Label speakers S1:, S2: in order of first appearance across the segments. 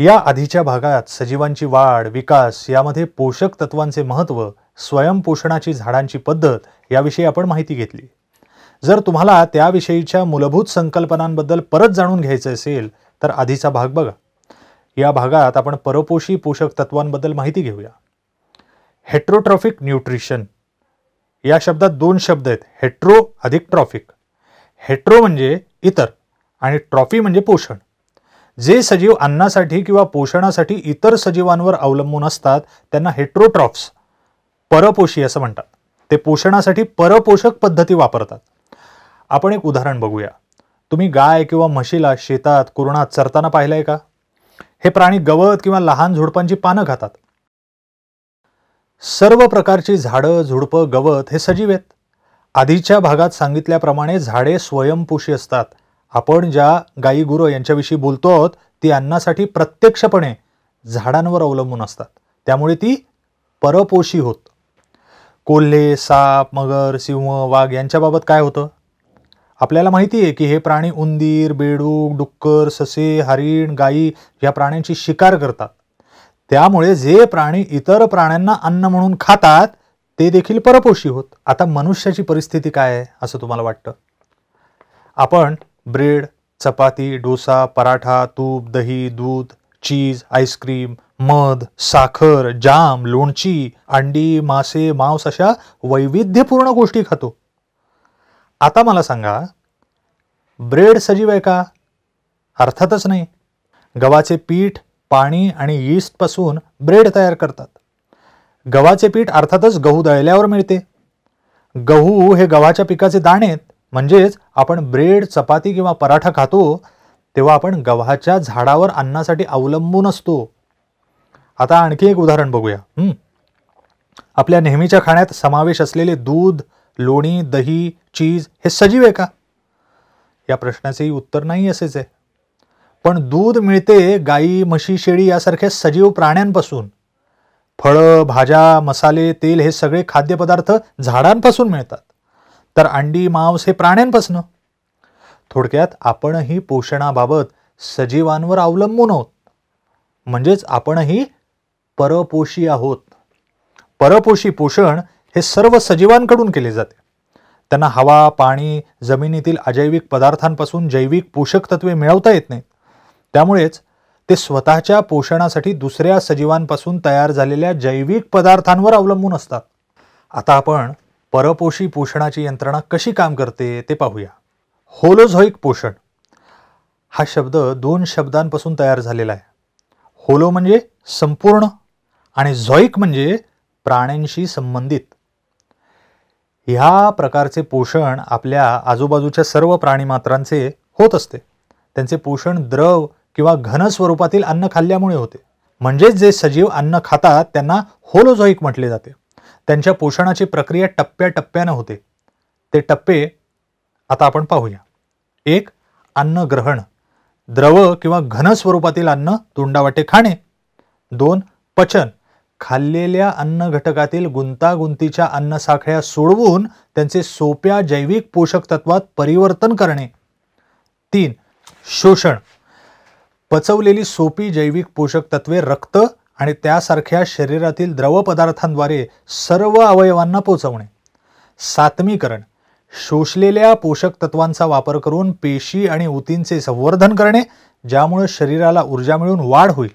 S1: या आधीच्या भागात सजीवांची वाढ विकास यामध्ये पोषक तत्वांचे महत्त्व स्वयंपोषणाची झाडांची पद्धत याविषयी आपण माहिती घेतली जर तुम्हाला त्याविषयीच्या मूलभूत संकल्पनांबद्दल परत जाणून घ्यायचं असेल तर आधीचा भाग बघा या भागात आपण परपोषी पोषक तत्वांबद्दल माहिती घेऊया हेट्रोट्रॉफिक न्यूट्रिशन या शब्दात दोन शब्द आहेत हेट्रो अधिक ट्रॉफिक हेट्रो म्हणजे इतर आणि ट्रॉफी म्हणजे पोषण जे सजीव अन्नासाठी किंवा पोषणासाठी इतर सजीवांवर अवलंबून असतात त्यांना हेट्रोट्रॉप्स परपोषी असं म्हणतात ते पोषणासाठी परपोषक पद्धती वापरतात आपण एक उदाहरण बघूया तुम्ही गाय किंवा म्हशीला शेतात कुरणात चरताना पाहिलंय का हे प्राणी गवत किंवा लहान झुडपांची पानं खातात सर्व प्रकारची झाडं झुडपं गवत हे सजीव आहेत आधीच्या भागात सांगितल्याप्रमाणे झाडे स्वयंपोषी असतात आपण ज्या गायी गुरं यांच्याविषयी बोलतो आहोत ती अन्नासाठी प्रत्यक्षपणे झाडांवर अवलंबून असतात त्यामुळे ती परपोषी होत कोल्हे साप मगर सिंह वाघ यांच्याबाबत काय होतं आपल्याला माहिती आहे की हे प्राणी उंदीर बेडूक डुक्कर ससे हरिण गाई या प्राण्यांची शिकार करतात त्यामुळे जे प्राणी इतर प्राण्यांना अन्न म्हणून खातात ते देखील परपोषी होत आता मनुष्याची परिस्थिती काय आहे असं तुम्हाला वाटतं आपण ब्रेड चपाती डोसा पराठा तूप दही दूध चीज आईस्क्रीम मध साखर जाम लोणची अंडी मासे मांस अशा वैविध्यपूर्ण गोष्टी खातो आता मला सांगा ब्रेड सजीव आहे का अर्थातच नाही गव्हाचे पीठ पाणी आणि यीस्टपासून ब्रेड तयार करतात गव्हाचे पीठ अर्थातच गहू दळल्यावर मिळते गहू हे गव्हाच्या पिकाचे दाणे आहेत म्हणजेच आपण ब्रेड चपाती किंवा पराठा खातो तेव्हा आपण गव्हाच्या झाडावर अन्नासाठी अवलंबून असतो आता आणखी एक उदाहरण बघूया आपल्या नेहमीच्या खाण्यात समावेश असलेले दूध लोणी दही चीज हे सजीव आहे का या प्रश्नाचेही उत्तर नाही असेच आहे पण दूध मिळते गाई म्हशी शेळी यासारख्या सजीव प्राण्यांपासून फळं भाज्या मसाले तेल हे सगळे खाद्यपदार्थ झाडांपासून मिळतात तर अंडी मांस हे प्राण्यांपासनं थोडक्यात आपणही पोषणाबाबत सजीवांवर अवलंबून आहोत म्हणजेच आपणही परपोषी आहोत परपोषी पोषण हे सर्व सजीवांकडून केले जाते त्यांना हवा पाणी जमिनीतील अजैविक पदार्थांपासून जैविक पोषक तत्वे मिळवता येत नाहीत त्यामुळेच ते स्वतःच्या पोषणासाठी दुसऱ्या सजीवांपासून तयार झालेल्या जैविक पदार्थांवर अवलंबून असतात आता आपण परपोषी पोषणाची यंत्रणा कशी काम करते ते पाहूया होलोझोईक पोषण हा शब्द दोन शब्दांपासून तयार झालेला आहे होलो म्हणजे संपूर्ण आणि झॉईक म्हणजे प्राण्यांशी संबंधित ह्या प्रकारचे पोषण आपल्या आजूबाजूच्या सर्व प्राणीमात्रांचे होत असते त्यांचे पोषण द्रव किंवा घन स्वरूपातील अन्न खाल्ल्यामुळे होते म्हणजेच जे सजीव अन्न खातात त्यांना होलोझॉईक म्हटले जाते त्यांच्या पोषणाची प्रक्रिया टप्प्याटप्प्यानं होते ते टप्पे आता आपण पाहूया एक अन्न ग्रहण द्रव किंवा घन स्वरूपातील अन्न तोंडावाटे खाणे दोन पचन खाल्लेल्या अन्न घटकातील गुंतागुंतीच्या अन्नसाखळ्या सोडवून त्यांचे सोप्या जैविक पोषक तत्वात परिवर्तन करणे तीन शोषण पचवलेली सोपी जैविक पोषक तत्वे रक्त आणि त्यासारख्या शरीरातील द्रवपदार्थांद्वारे सर्व अवयवांना पोचवणे सातमीकरण शोषलेल्या पोषक तत्वांचा वापर करून पेशी आणि ऊतींचे संवर्धन करणे ज्यामुळे शरीराला ऊर्जा मिळून वाढ होईल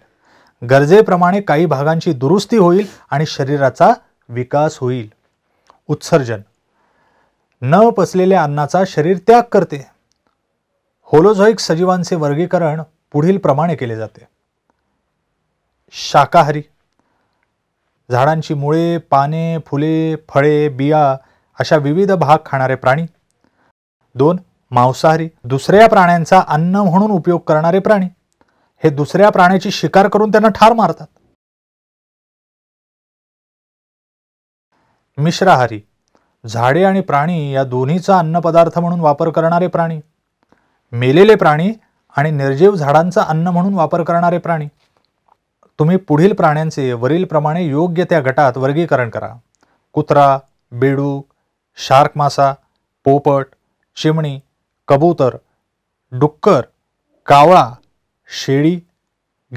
S1: गरजेप्रमाणे काही भागांची दुरुस्ती होईल आणि शरीराचा विकास होईल उत्सर्जन न पसलेल्या अन्नाचा शरीर त्याग करते होलोझोईक सजीवांचे वर्गीकरण पुढील प्रमाणे केले जाते शाकाहारी झाडांची मुळे पाने फुले फळे बिया अशा विविध भाग खाणारे प्राणी दोन मांसाहारी दुसऱ्या प्राण्यांचा अन्न म्हणून उपयोग करणारे प्राणी हे दुसऱ्या प्राण्याची शिकार करून त्यांना ठार मारतात मिश्राहारी झाडे आणि प्राणी या दोन्हीचा अन्नपदार्थ म्हणून वापर करणारे प्राणी मेलेले प्राणी आणि निर्जीव झाडांचा अन्न म्हणून वापर करणारे प्राणी तुम्ही पुढील प्राण्यांचे वरीलप्रमाणे योग्य त्या गटात वर्गीकरण करा कुत्रा बेडू शार्क मासा पोपट चिमणी कबूतर डुक्कर कावळा शेळी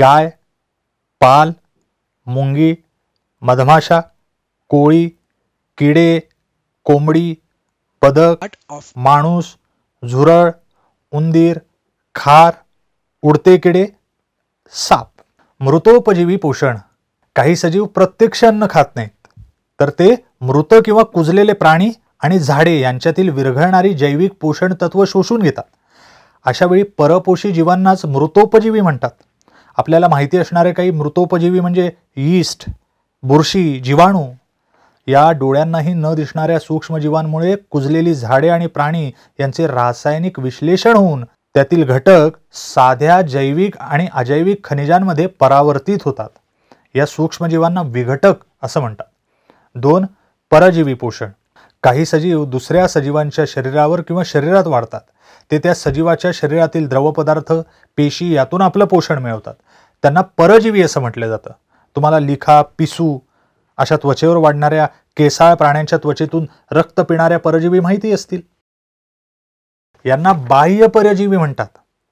S1: गाय पाल मुंगी मधमाशा कोळी किडे कोंबडी पदक, माणूस झुरळ उंदीर खार उडते किडे साप मृतोपजीवी पोषण काही सजीव प्रत्यक्ष अन्न खात नाहीत तर ते मृत किंवा कुजलेले प्राणी आणि झाडे यांच्यातील विरघळणारी जैविक पोषण तत्व शोषून घेतात अशावेळी परपोषी जीवांनाच मृतोपजीवी म्हणतात आपल्याला माहिती असणारे काही मृतोपजीवी म्हणजे यीस्ट बुरशी जीवाणू या डोळ्यांनाही न दिसणाऱ्या सूक्ष्मजीवांमुळे कुजलेली झाडे आणि प्राणी यांचे रासायनिक विश्लेषण होऊन त्यातील घटक साध्या जैविक आणि अजैविक खनिजांमध्ये परावर्तित होतात या सूक्ष्मजीवांना विघटक असं म्हणतात दोन परजीवी पोषण काही सजीव दुसऱ्या सजीवांच्या शरीरावर किंवा शरीरात वाढतात ते त्या सजीवाच्या शरीरातील द्रवपदार्थ पेशी यातून आपलं पोषण मिळवतात त्यांना परजीवी असं म्हटलं जातं तुम्हाला लिखा पिसू अशा त्वचेवर वाढणाऱ्या केसाळ प्राण्यांच्या त्वचेतून रक्त पिणाऱ्या परजीवी माहिती असतील यांना बाह्य परजीवी म्हणतात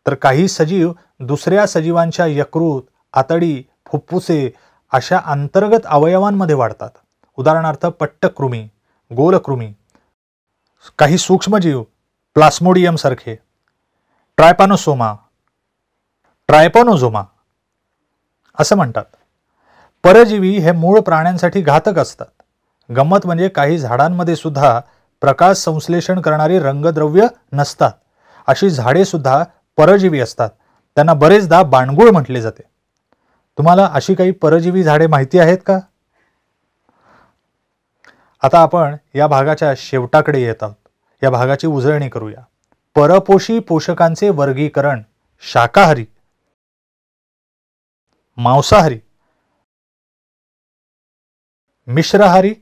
S1: तर काही सजीव दुसऱ्या सजीवांच्या यकृत आतडी फुफ्फुसे अशा अंतर्गत अवयवांमध्ये वाढतात उदाहरणार्थ पट्टकृमी गोलकृमी काही सूक्ष्मजीव प्लास्मोडियमसारखे ट्रायपानोसोमा ट्रायपानोझोमा असं म्हणतात परजीवी हे मूळ प्राण्यांसाठी घातक असतात गंमत म्हणजे काही झाडांमध्ये सुद्धा प्रकाश संश्लेषण करणारी रंगद्रव्य नसतात अशी झाडे सुद्धा परजीवी असतात त्यांना बरेचदा बाणगुळ म्हटले जाते तुम्हाला अशी काही परजीवी झाडे माहिती आहेत का आता आपण या भागाच्या शेवटाकडे येत आहोत या भागाची उजळणी करूया परपोषी पोषकांचे वर्गीकरण शाकाहारी मांसाहारी मिश्रहारी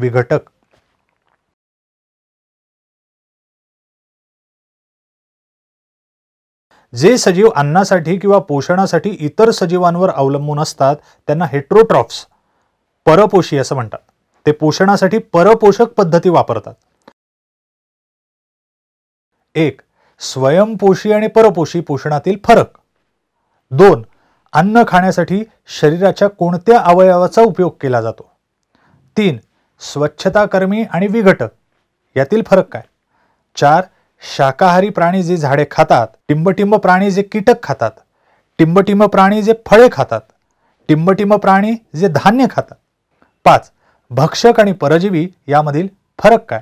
S1: विघटक जे सजीव अन्नासाठी किंवा पोषणासाठी इतर सजीवांवर अवलंबून असतात त्यांना हेट्रोट्रॉप्स परपोषी असं म्हणतात ते पोषणासाठी परपोषक पद्धती वापरतात एक स्वयंपोषी आणि परपोषी पोषणातील फरक दोन अन्न खाण्यासाठी शरीराच्या कोणत्या अवयवाचा उपयोग केला जातो तीन स्वच्छताकर्मी आणि विघटक यातील फरक काय चार शाकाहारी प्राणी जे झाडे खातात टिंबटिंब प्राणी जे कीटक खातात टिंबटिंब प्राणी जे फळे खातात टिंबटिंब प्राणी जे धान्य खातात पाच भक्षक आणि परजीवी यामधील फरक काय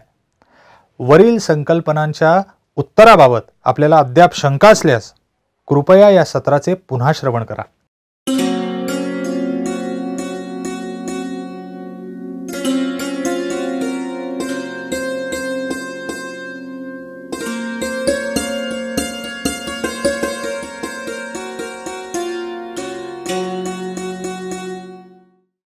S1: वरील संकल्पनांच्या उत्तराबाबत आपल्याला अद्याप शंका असल्यास कृपया या सत्राचे पुन्हा श्रवण करा